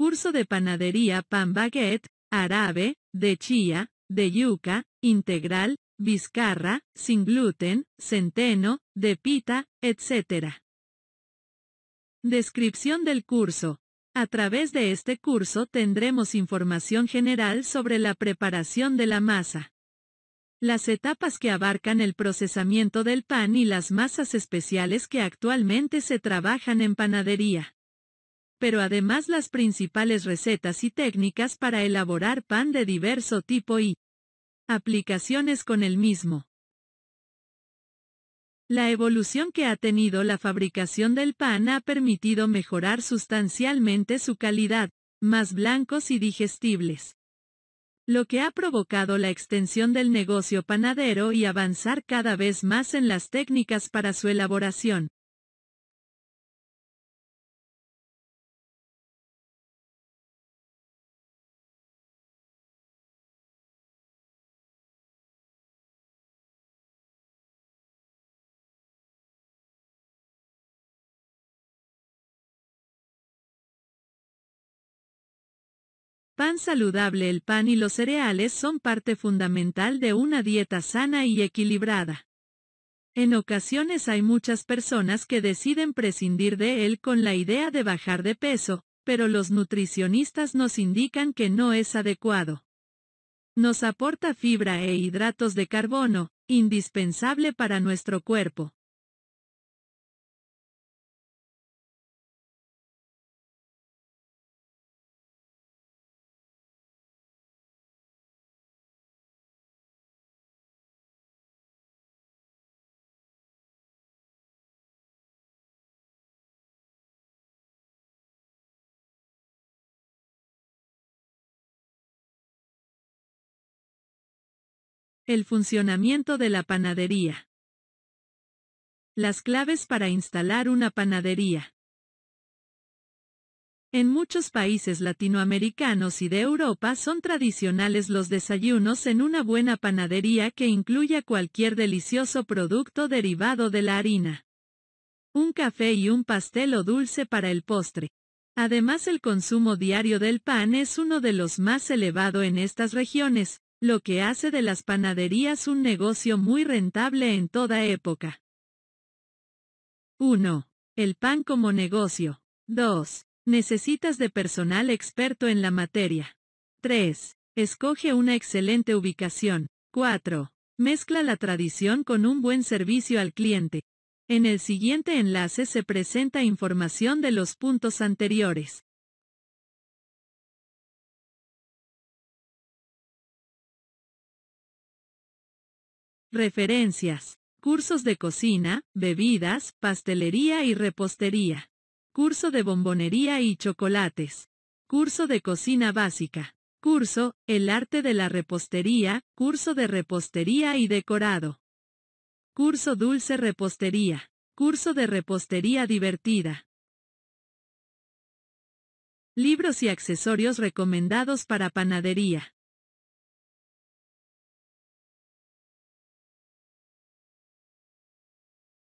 Curso de panadería pan baguette, árabe, de chía, de yuca, integral, bizcarra, sin gluten, centeno, de pita, etc. Descripción del curso. A través de este curso tendremos información general sobre la preparación de la masa. Las etapas que abarcan el procesamiento del pan y las masas especiales que actualmente se trabajan en panadería pero además las principales recetas y técnicas para elaborar pan de diverso tipo y aplicaciones con el mismo. La evolución que ha tenido la fabricación del pan ha permitido mejorar sustancialmente su calidad, más blancos y digestibles lo que ha provocado la extensión del negocio panadero y avanzar cada vez más en las técnicas para su elaboración. Pan saludable El pan y los cereales son parte fundamental de una dieta sana y equilibrada. En ocasiones hay muchas personas que deciden prescindir de él con la idea de bajar de peso, pero los nutricionistas nos indican que no es adecuado. Nos aporta fibra e hidratos de carbono, indispensable para nuestro cuerpo. El funcionamiento de la panadería. Las claves para instalar una panadería. En muchos países latinoamericanos y de Europa son tradicionales los desayunos en una buena panadería que incluya cualquier delicioso producto derivado de la harina. Un café y un pastel o dulce para el postre. Además el consumo diario del pan es uno de los más elevado en estas regiones, lo que hace de las panaderías un negocio muy rentable en toda época. 1. El pan como negocio. 2. Necesitas de personal experto en la materia. 3. Escoge una excelente ubicación. 4. Mezcla la tradición con un buen servicio al cliente. En el siguiente enlace se presenta información de los puntos anteriores. Referencias. Cursos de cocina, bebidas, pastelería y repostería. Curso de bombonería y chocolates. Curso de cocina básica. Curso, El arte de la repostería, curso de repostería y decorado. Curso Dulce Repostería. Curso de repostería divertida. Libros y accesorios recomendados para panadería.